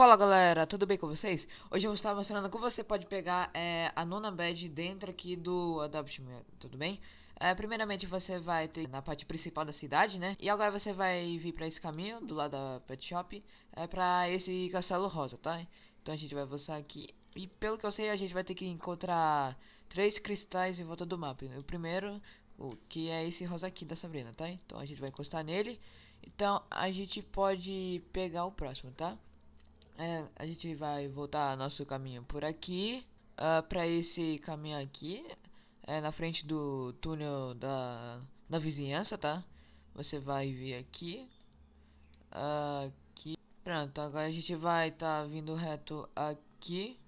Fala galera, tudo bem com vocês? Hoje eu vou estar mostrando como você pode pegar é, a nona badge dentro aqui do Adopt Me, tudo bem? É, primeiramente você vai ter na parte principal da cidade, né? E agora você vai vir para esse caminho, do lado da Pet Shop, é, para esse castelo rosa, tá? Então a gente vai avançar aqui. E pelo que eu sei, a gente vai ter que encontrar três cristais em volta do mapa. O primeiro, o que é esse rosa aqui da Sabrina, tá? Então a gente vai encostar nele. Então a gente pode pegar o próximo, tá? É, a gente vai voltar nosso caminho por aqui. Uh, pra esse caminho aqui. É na frente do túnel da, da vizinhança, tá? Você vai vir aqui. Uh, aqui. Pronto, agora a gente vai estar tá vindo reto aqui.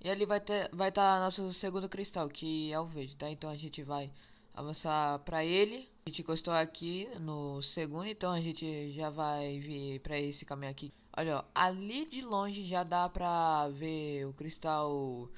E ali vai ter vai estar tá nosso segundo cristal, que é o verde, tá? Então a gente vai avançar para ele. A gente encostou aqui no segundo, então a gente já vai vir para esse caminho aqui. Olha, ó, ali de longe já dá pra ver o cristal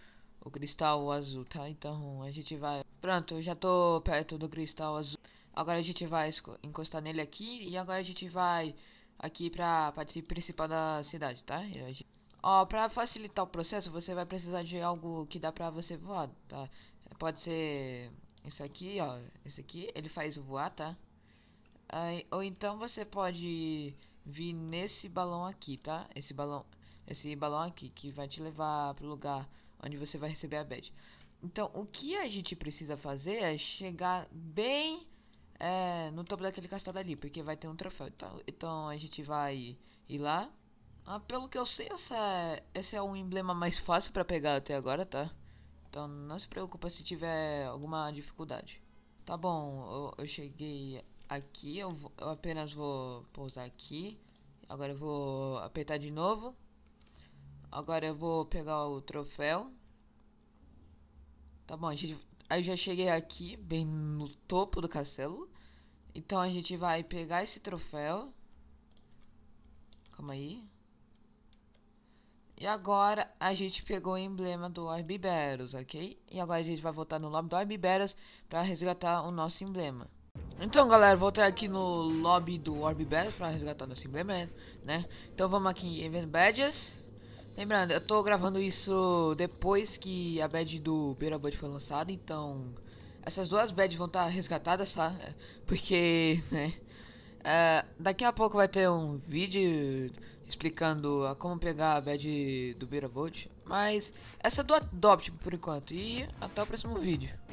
o cristal azul, tá? Então a gente vai... Pronto, eu já tô perto do cristal azul. Agora a gente vai encostar nele aqui e agora a gente vai aqui pra parte principal da cidade, tá? Gente... Ó, pra facilitar o processo, você vai precisar de algo que dá pra você voar, tá? Pode ser isso aqui, ó. esse aqui, ele faz voar, tá? Aí, ou então você pode vir nesse balão aqui, tá? Esse balão, esse balão aqui que vai te levar pro lugar onde você vai receber a badge. Então, o que a gente precisa fazer é chegar bem é, no topo daquele castelo ali, porque vai ter um troféu. Então, então a gente vai ir lá. Ah, pelo que eu sei, essa, é, esse é o emblema mais fácil para pegar até agora, tá? Então não se preocupa se tiver alguma dificuldade. Tá bom, eu, eu cheguei aqui, eu, vou, eu, apenas vou pousar aqui. Agora eu vou apertar de novo. Agora eu vou pegar o troféu. Tá bom, a gente, eu já cheguei aqui, bem no topo do castelo. Então a gente vai pegar esse troféu. Calma aí. E agora a gente pegou o emblema do Orbiberos, ok? E agora a gente vai voltar no lobby do Orbiberos para resgatar o nosso emblema. Então galera, voltei aqui no lobby do Orbiberos para resgatar o nosso emblema, né? Então vamos aqui em Event Badges. Lembrando, eu tô gravando isso depois que a badge do Beirabud foi lançada, então essas duas badges vão estar tá resgatadas, tá? É, porque, né? É, daqui a pouco vai ter um vídeo explicando a como pegar a bad do Beira Bolt. Mas essa é do Adopt por enquanto. E até o próximo vídeo.